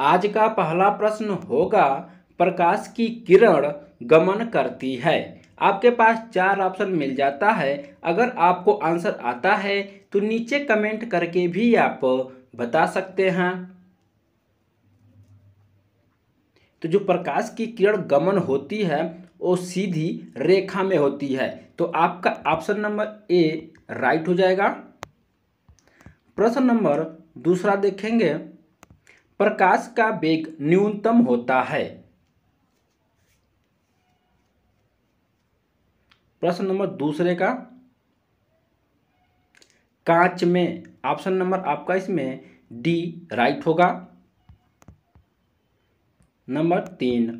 आज का पहला प्रश्न होगा प्रकाश की किरण गमन करती है आपके पास चार ऑप्शन मिल जाता है अगर आपको आंसर आता है तो नीचे कमेंट करके भी आप बता सकते हैं तो जो प्रकाश की किरण गमन होती है वो सीधी रेखा में होती है तो आपका ऑप्शन नंबर ए राइट हो जाएगा प्रश्न नंबर दूसरा देखेंगे प्रकाश का वेग न्यूनतम होता है प्रश्न नंबर दूसरे का कांच में ऑप्शन नंबर आपका इसमें डी राइट होगा नंबर तीन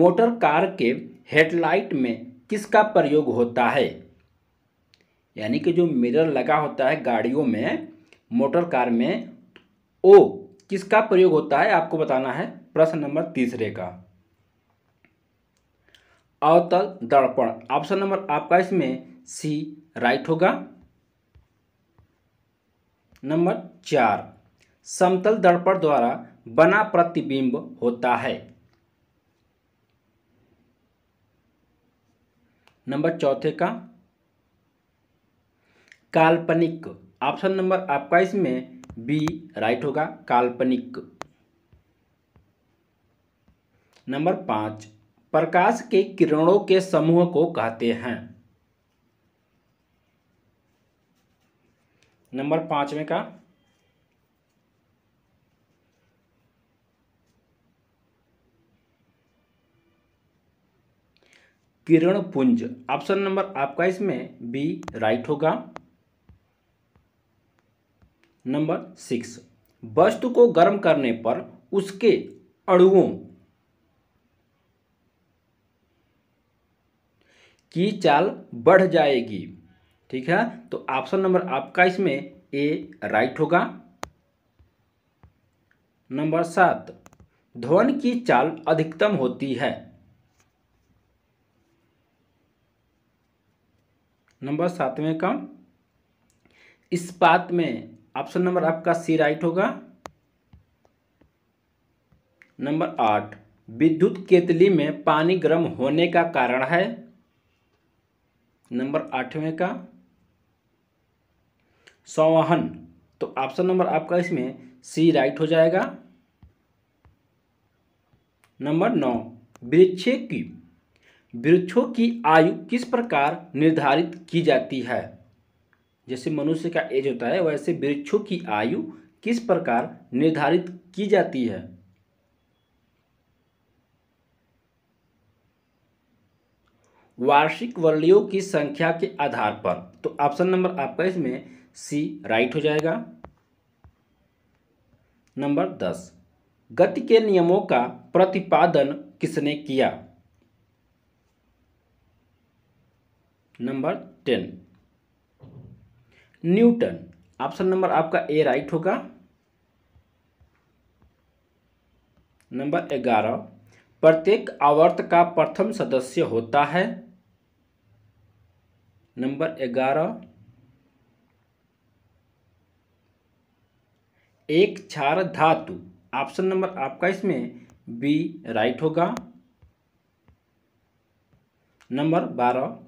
मोटर कार के हेडलाइट में किसका प्रयोग होता है यानी कि जो मिरर लगा होता है गाड़ियों में मोटर कार में ओ किसका प्रयोग होता है आपको बताना है प्रश्न नंबर तीसरे का अवतल दर्पण ऑप्शन नंबर आपका इसमें सी राइट होगा नंबर चार समतल दर्पण द्वारा बना प्रतिबिंब होता है नंबर चौथे का काल्पनिक ऑप्शन नंबर आपका इसमें बी राइट होगा काल्पनिक नंबर पांच प्रकाश के किरणों के समूह को कहते हैं नंबर पांच में का किरण पुंज ऑप्शन नंबर आपका इसमें बी राइट होगा नंबर सिक्स वस्तु को गर्म करने पर उसके अणुओं की चाल बढ़ जाएगी ठीक है तो ऑप्शन नंबर आपका इसमें ए राइट होगा नंबर सात ध्वन की चाल अधिकतम होती है नंबर सातवें का इस्पात में ऑप्शन नंबर आपका सी राइट होगा नंबर आठ विद्युत केतली में पानी गर्म होने का कारण है नंबर आठवें का संवहन तो ऑप्शन नंबर आपका इसमें सी राइट हो जाएगा नंबर नौ वृक्ष की वृक्षों की आयु किस प्रकार निर्धारित की जाती है जैसे मनुष्य का एज होता है वैसे वृक्षों की आयु किस प्रकार निर्धारित की जाती है वार्षिक वर्लियों की संख्या के आधार पर तो ऑप्शन नंबर आपका इसमें सी राइट हो जाएगा नंबर दस गति के नियमों का प्रतिपादन किसने किया number ten Newton option number आपका ए राइट होगा नंबर ग्यारह प्रत्येक आवर्त का प्रथम सदस्य होता है नंबर ग्यारह एक क्षार धातु ऑप्शन नंबर आपका इसमें बी राइट होगा नंबर बारह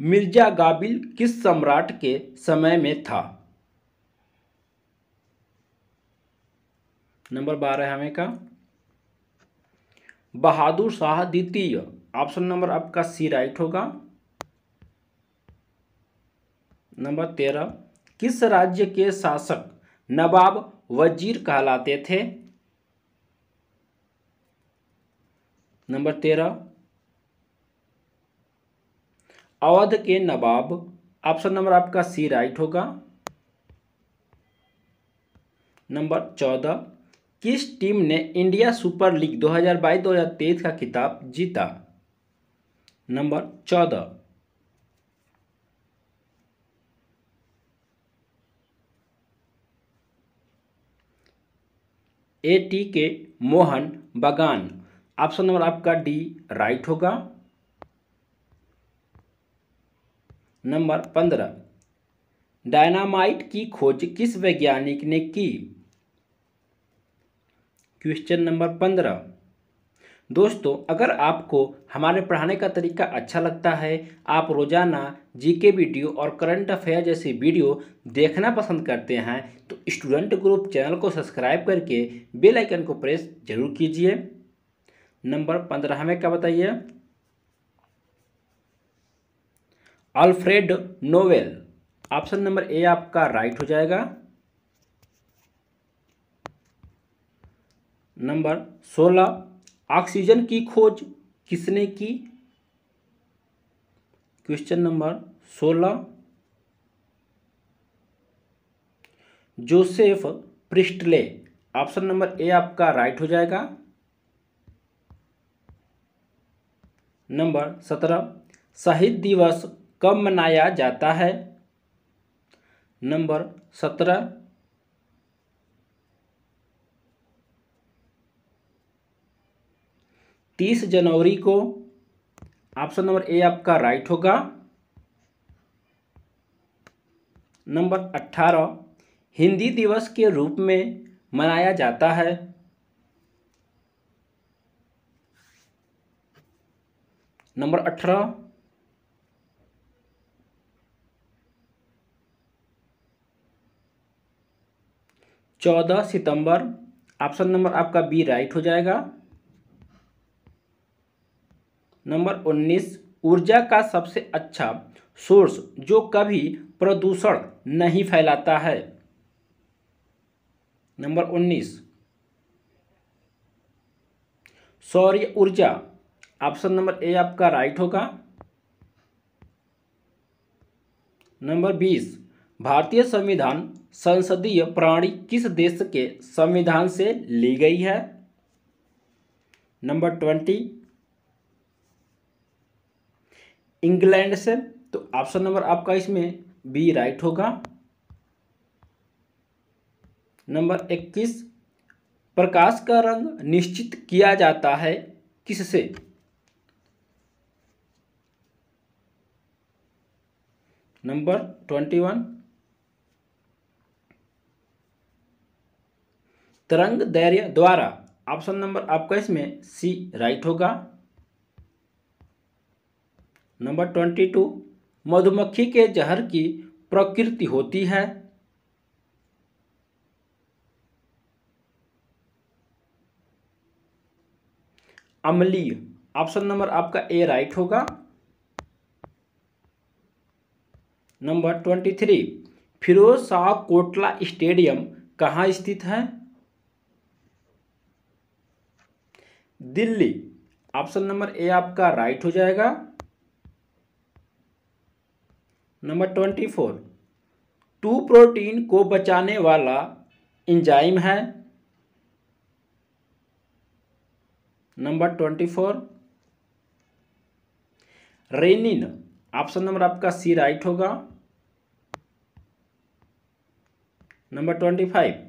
मिर्जा गाबिल किस सम्राट के समय में था नंबर बारह हमें का बहादुर शाह द्वितीय ऑप्शन नंबर आपका सी राइट होगा नंबर तेरह किस राज्य के शासक नवाब वजीर कहलाते थे नंबर तेरह अवध के नवाब ऑप्शन नंबर आपका सी राइट होगा नंबर चौदह किस टीम ने इंडिया सुपर लीग 2022-2023 का खिताब जीता नंबर चौदह ए टी के मोहन बगान ऑप्शन नंबर आपका डी राइट होगा नंबर पंद्रह डायनामाइट की खोज किस वैज्ञानिक ने की क्वेश्चन नंबर पंद्रह दोस्तों अगर आपको हमारे पढ़ाने का तरीका अच्छा लगता है आप रोज़ाना जीके वीडियो और करंट अफेयर जैसी वीडियो देखना पसंद करते हैं तो स्टूडेंट ग्रुप चैनल को सब्सक्राइब करके बेल आइकन को प्रेस जरूर कीजिए नंबर पंद्रह में क्या बताइए Alfred Nobel option number A आपका राइट हो जाएगा नंबर सोलह ऑक्सीजन की खोज किसने की क्वेश्चन नंबर सोलह Joseph Priestley option number A आपका राइट हो जाएगा नंबर सत्रह शहीद दिवस कब मनाया जाता है नंबर सत्रह तीस जनवरी को ऑप्शन नंबर ए आपका राइट होगा नंबर अट्ठारह हिंदी दिवस के रूप में मनाया जाता है नंबर अठारह चौदह सितंबर ऑप्शन नंबर आपका बी राइट हो जाएगा नंबर उन्नीस ऊर्जा का सबसे अच्छा सोर्स जो कभी प्रदूषण नहीं फैलाता है नंबर उन्नीस सौर्य ऊर्जा ऑप्शन नंबर ए आपका राइट होगा नंबर बीस भारतीय संविधान संसदीय प्रणाली किस देश के संविधान से ली गई है नंबर ट्वेंटी इंग्लैंड से तो ऑप्शन नंबर आपका इसमें बी राइट होगा नंबर इक्कीस प्रकाश का रंग निश्चित किया जाता है किससे नंबर ट्वेंटी वन तरंग दैर्य द्वारा ऑप्शन नंबर आपका इसमें सी राइट होगा नंबर ट्वेंटी टू मधुमक्खी के जहर की प्रकृति होती है अम्लीय ऑप्शन नंबर आपका ए राइट होगा number twenty three Firoz Shah Kotla stadium कहाँ स्थित है दिल्ली ऑप्शन नंबर ए आपका राइट हो जाएगा number twenty four two protein को बचाने वाला इंजाइम है number twenty four rennin option number आपका सी राइट होगा नंबर ट्वेंटी फाइव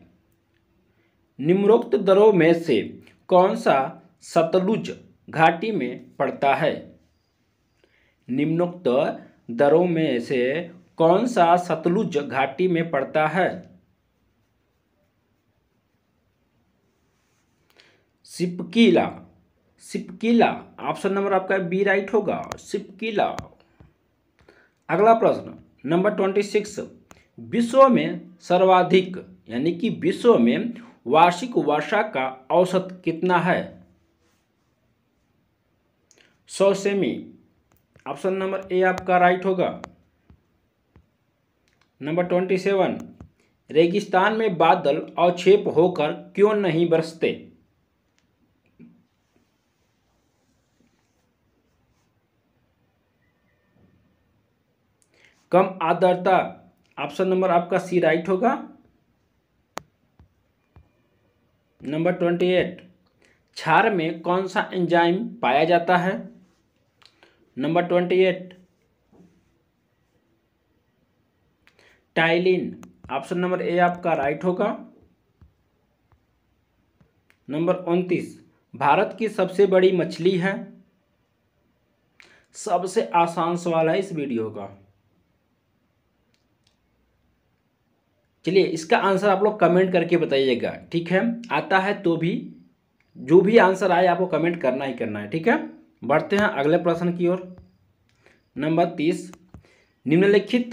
निम्नोक्त दरों में से कौन सा सतलुज घाटी में पड़ता है निम्नोक्त दरों में से कौन सा सतलुज घाटी में पड़ता है सिपकीला सिपकीला ऑप्शन नंबर आपका बी राइट होगा सिपकीला अगला प्रश्न नंबर ट्वेंटी सिक्स विश्व में सर्वाधिक यानी कि विश्व में वार्षिक वर्षा का औसत कितना है सौ सेमी ऑप्शन नंबर ए आपका राइट होगा नंबर ट्वेंटी सेवन रेगिस्तान में बादल छेप होकर क्यों नहीं बरसते कम आदरता ऑप्शन नंबर आपका सी राइट होगा नंबर ट्वेंटी एट छार में कौन सा एंजाइम पाया जाता है number twenty eight ptyalin option number A आपका राइट होगा नंबर उनतीस भारत की सबसे बड़ी मछली है सबसे आसान सवाल है इस वीडियो का चलिए इसका आंसर आप लोग कमेंट करके बताइएगा ठीक है आता है तो भी जो भी आंसर आए आपको कमेंट करना ही करना है ठीक है बढ़ते हैं अगले प्रश्न की ओर नंबर तीस निम्नलिखित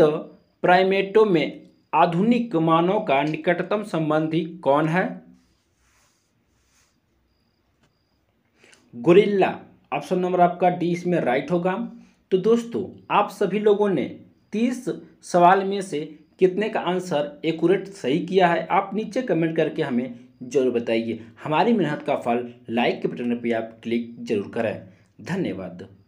प्राइमेटों में आधुनिक मानव का निकटतम संबंधी कौन है गोरिल्ला ऑप्शन नंबर आपका डी इसमें राइट होगा तो दोस्तों आप सभी लोगों ने तीस सवाल में से कितने का आंसर एकूरेट सही किया है आप नीचे कमेंट करके हमें जरूर बताइए हमारी मेहनत का फल लाइक के बटन पर आप क्लिक जरूर करें धन्यवाद